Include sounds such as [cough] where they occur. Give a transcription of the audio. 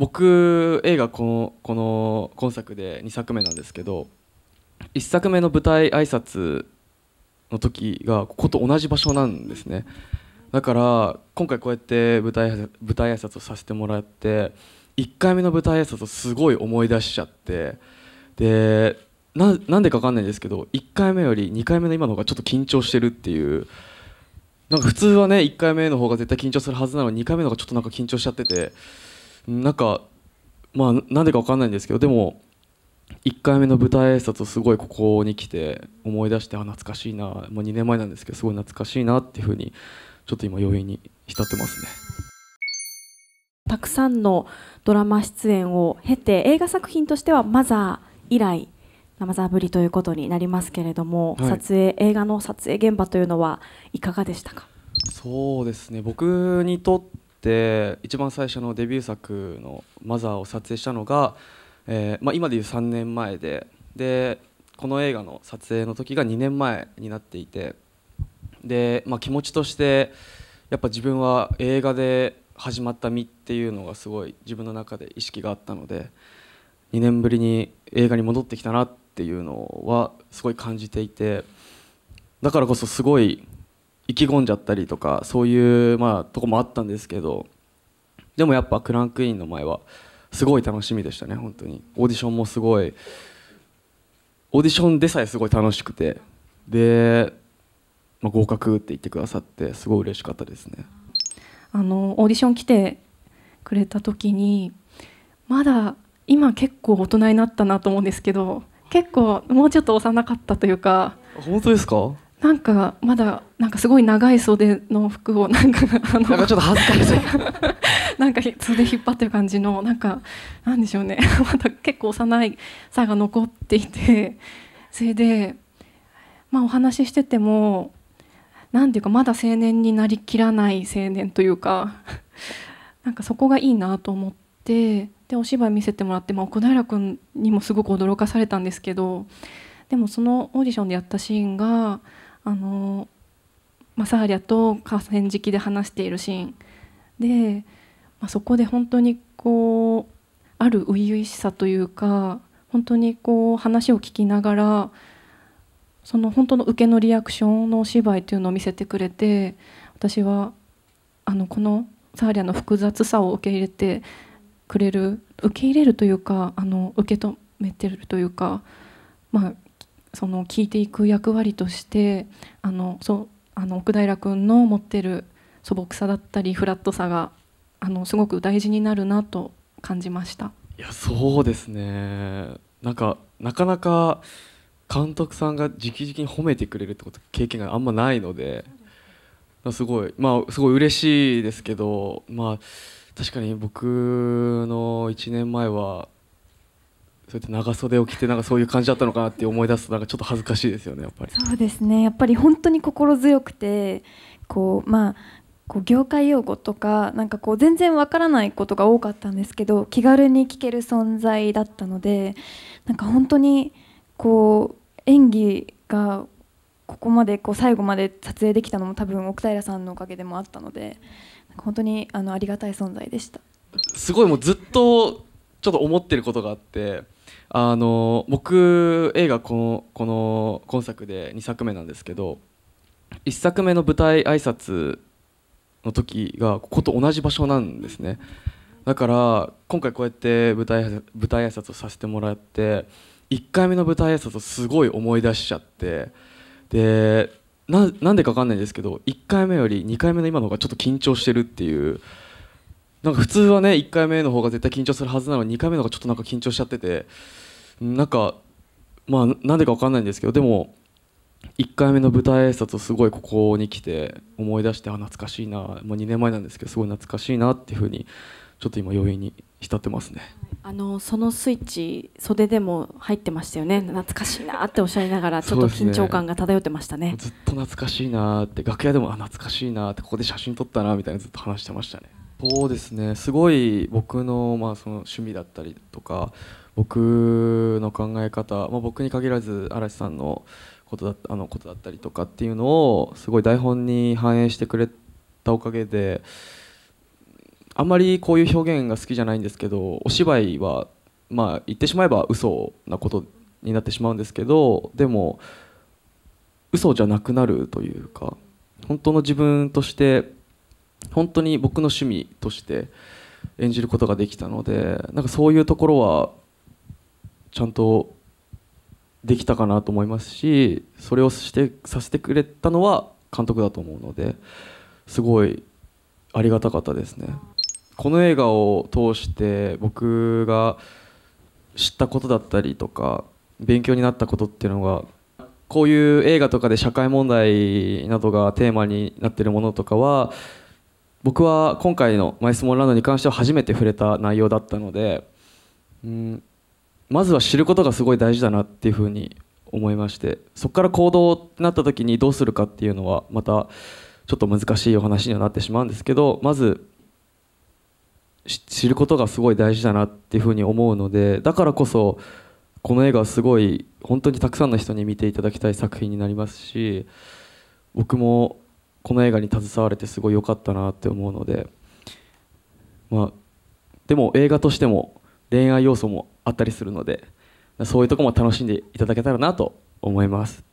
僕映画このこの今作で2作目なんですけど1作目の舞台挨拶の時がここと同じ場所なんですねだから今回こうやって舞台舞台挨拶をさせてもらって1回目の舞台挨拶をすごい思い出しちゃってでなんでか分かんないんですけど1回目より2回目の今の方がちょっと緊張してるっていうなんか普通はね1回目の方が絶対緊張するはずなのに2回目の方がちょっとなんか緊張しちゃっててなんかまあなんでか分かんないんですけどでも1回目の舞台挨拶をすごいここに来て思い出してあ懐かしいなもう2年前なんですけどすごい懐かしいなっていうふうにちょっと今余韻に浸ってますね。たくさんのドラマ出演を経て映画作品としては「マザー」以来生ざぶりということになりますけれども、はい、撮影映画の撮影現場というのはいかがでしたかそうですね僕にとっで一番最初のデビュー作の「マザー」を撮影したのが、えーまあ、今でいう3年前ででこの映画の撮影の時が2年前になっていてで、まあ、気持ちとしてやっぱ自分は映画で始まった身っていうのがすごい自分の中で意識があったので2年ぶりに映画に戻ってきたなっていうのはすごい感じていてだからこそすごい意気込んじゃったりとかそういう、まあ、とこもあったんですけどでもやっぱクランクインの前はすごい楽しみでしたね本当にオーディションもすごいオーディションでさえすごい楽しくてで、まあ、合格って言ってくださってすごい嬉しかったですねあのオーディション来てくれた時にまだ今結構大人になったなと思うんですけど結構もうちょっと幼かったというか本当ですかなんかまだなんかすごい長い袖の服をなんかあのなんかちょっと恥ずかしい [laughs] なんか袖引っ張ってる感じのなんかなんでしょうね [laughs] まだ結構幼いさが残っていてそれでまあお話ししててもなんていうかまだ青年になりきらない青年というか [laughs] なんかそこがいいなと思ってでお芝居見せてもらって、まあ、奥平君にもすごく驚かされたんですけどでもそのオーディションでやったシーンがあのリャと河川敷で話しているシーンで、まあ、そこで本当にこうある初々しさというか本当にこう話を聞きながらその本当の受けのリアクションのお芝居というのを見せてくれて私はあのこのサーリャの複雑さを受け入れてくれる受け入れるというかあの受け止めてるというか、まあ、その聞いていく役割としてあのそあの奥平君の持ってる素朴さだったりフラットさがあのすごく大事になるなと感じましたいやそうですねなんかなかなか監督さんが直々に褒めてくれるってこと経験があんまないのですごいまあすごい嬉しいですけどまあ確かに僕の1年前はそうやって長袖を着てなんかそういう感じだったのかなって思い出すとなんかちょっと恥ずかしいですよねやっぱりそうですねやっぱり本当に心強くてこうまあこう業界用語とかなんかこう全然わからないことが多かったんですけど気軽に聞ける存在だったのでなんか本当にこう演技がここまでこう最後まで撮影できたのも多分奥平さんのおかげでもあったので本当にあのありがたい存在でした。すごいもうずっとちょっと思ってることがあってあの僕映画このこの今作で2作目なんですけど1作目の舞台挨拶の時がここと同じ場所なんですねだから今回こうやって舞台舞台挨拶をさせてもらって1回目の舞台挨拶をすごい思い出しちゃってでなんでか分かんないんですけど1回目より2回目の今の方がちょっと緊張してるっていうなんか普通はね1回目の方が絶対緊張するはずなのに2回目の方がちょっとなんか緊張しちゃっててなんかまあなんでか分かんないんですけどでも1回目の舞台挨拶をすごいここに来て思い出してあ懐かしいなもう2年前なんですけどすごい懐かしいなっていうふうにちょっと今余韻に浸ってますね。あのそのスイッチ袖でも入ってましたよね懐かしいなっておっしゃりながら [laughs] ちょっと緊張感が漂ってましたね、ね、ずっと懐かしいなって楽屋でもあ懐かしいなってここで写真撮ったなみたいなずっと話してましたね。そうですねすごい僕の,、まあその趣味だったりとか僕の考え方、まあ、僕に限らず嵐さんのことだあのことだったりとかっていうのをすごい台本に反映してくれたおかげであんまりこういう表現が好きじゃないんですけどお芝居は、まあ、言ってしまえば嘘なことになってしまうんですけどでも嘘じゃなくなるというか本当の自分として本当に僕の趣味として演じることができたのでなんかそういうところはちゃんとできたかなと思いますしそれをしてさせてくれたのは監督だと思うのですごいありがたかったですね。この映画を通して僕が知ったことだったりとか勉強になったことっていうのがこういう映画とかで社会問題などがテーマになってるものとかは僕は今回の「マイスモーランド」に関しては初めて触れた内容だったので、うん、まずは知ることがすごい大事だなっていうふうに思いましてそこから行動になった時にどうするかっていうのはまたちょっと難しいお話にはなってしまうんですけどまず知ることがすごい大事だなっていうふうに思うのでだからこそこの映画はすごい本当にたくさんの人に見ていただきたい作品になりますし僕もこの映画に携われてすごい良かったなって思うので、まあ、でも映画としても恋愛要素もあったりするのでそういうとこも楽しんでいただけたらなと思います。